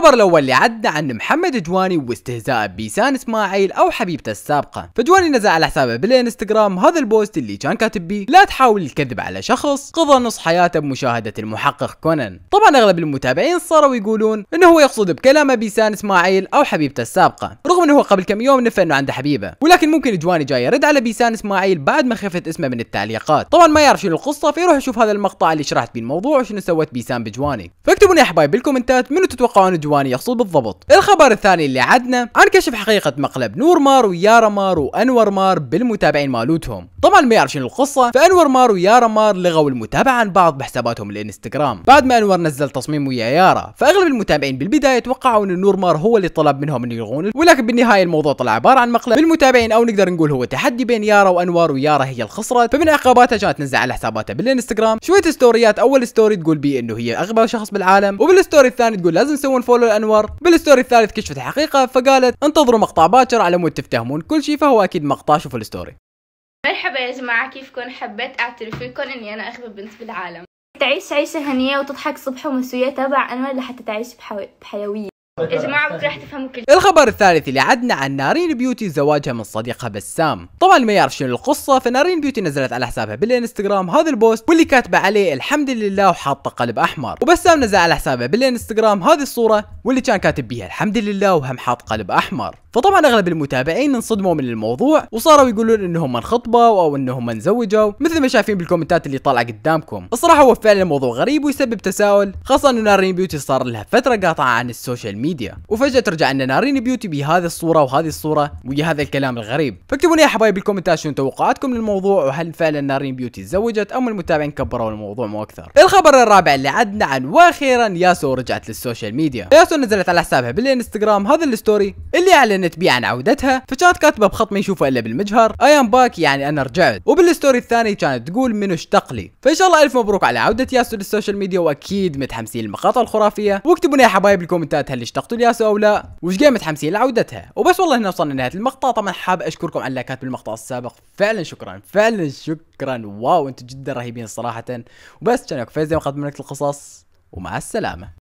الخبر الاول اللي عدى عن محمد جواني واستهزاء بيسان اسماعيل او حبيبته السابقه فجواني نزل على حسابه بالانستغرام هذا البوست اللي كان كاتب بيه لا تحاول الكذب على شخص قضى نص حياته بمشاهده المحقق كونان طبعا اغلب المتابعين صاروا يقولون انه هو يقصد بكلامه بيسان اسماعيل او حبيبته السابقه رغم انه هو قبل كم يوم نفى انه عنده حبيبه ولكن ممكن جواني جاي يرد على بيسان اسماعيل بعد ما خفت اسمه من التعليقات طبعا ما يعرف شنو القصه فيروح يشوف هذا المقطع اللي شرحت بيه الموضوع وشنو سوت بيسان بجواني فاكتبوا لي يا حبايب بالكومنتات منو تتوقعون الديواني يحصل بالضبط الخبر الثاني اللي عدنا عن كشف حقيقة مقلب نور مار ويارا مار وأنور مار بالمتابعين مالوتهم طبعا ما يعرف شنو القصة فأنور مار ويارا مار لغوا المتابعة عن بعض بحساباتهم الانستغرام بعد ما أنور نزل تصميم ويا يارا فأغلب المتابعين بالبداية توقعوا أن نور مار هو اللي طلب منهم أن يلغون ولكن بالنهاية الموضوع طلع عبارة عن مقلب بالمتابعين أو نقدر نقول هو تحدي بين يارا وأنور ويارا هي الخسرة فمن عقاباتها كانت نزل على حساباتها بالانستغرام شوية ستوريات أول ستوري تقول بي أنه هي أغبى شخص بالعالم وبالستوري الثاني تقول لازم نسوي فولو لانور بالستوري الثالث كشفت الحقيقه فقالت انتظروا مقطع باكر على مود تفتهمون كل شيء فهو اكيد مقطع شوفوا الستوري مرحبا يا جماعه كيفكم حبيت اعترف فيكم اني انا اغبى بنت بالعالم تعيش عيشه هنيه وتضحك صبح ومسويه تابع انور لحتى تعيش بحيويه يا جماعه راح تفهموا كل الخبر الثالث اللي عدنا عن نارين بيوتي زواجها من صديقها بسام طبعا ما يعرف شنو القصه فنارين بيوتي نزلت على حسابها بالانستغرام هذا البوست واللي كاتبه عليه الحمد لله وحاطه قلب احمر وبسام نزل على حسابها بالانستغرام هذه الصوره واللي كان كاتب بيها الحمد لله وهم حاط قلب احمر فطبعا اغلب المتابعين انصدموا من الموضوع وصاروا يقولون انهم انخطبوا او انهم انزوجوا مثل ما شايفين بالكومنتات اللي طالعه قدامكم الصراحه هو فعلا موضوع غريب ويسبب تساؤل خاصه انه نارين بيوتي صار لها فتره قاطعه عن السوشيال ميديا وفجاه ترجع ان نارين بيوتي بهذه الصوره وهذه الصوره ويا هذا الكلام الغريب فاكتبوا لي يا حبايبي بالكومنتات شنو توقعاتكم للموضوع وهل فعلا نارين بيوتي تزوجت ام المتابعين كبروا الموضوع مو اكثر الخبر الرابع اللي عدنا عن واخيرا ياسو رجعت للسوشيال ميديا ياسو نزلت على حسابها بالانستغرام هذا الستوري اللي اعلنت بيه عن عودتها فكانت كاتبه بخط ما يشوفه الا بالمجهر اي ام باك يعني انا رجعت وبالستوري الثاني كانت تقول منو اشتق لي فان شاء الله الف مبروك على عوده ياسو للسوشيال ميديا واكيد متحمسين للمقاطع الخرافيه واكتبوا لنا يا حبايب بالكومنتات هل اشتقتوا لياسو او لا وش جاي متحمسين لعودتها وبس والله هنا وصلنا لنهايه المقطع طبعا حاب اشكركم على اللايكات بالمقطع السابق فعلا شكرا فعلا شكرا واو انتم جدا رهيبين صراحه وبس كان فايز وقد لك القصص ومع السلامه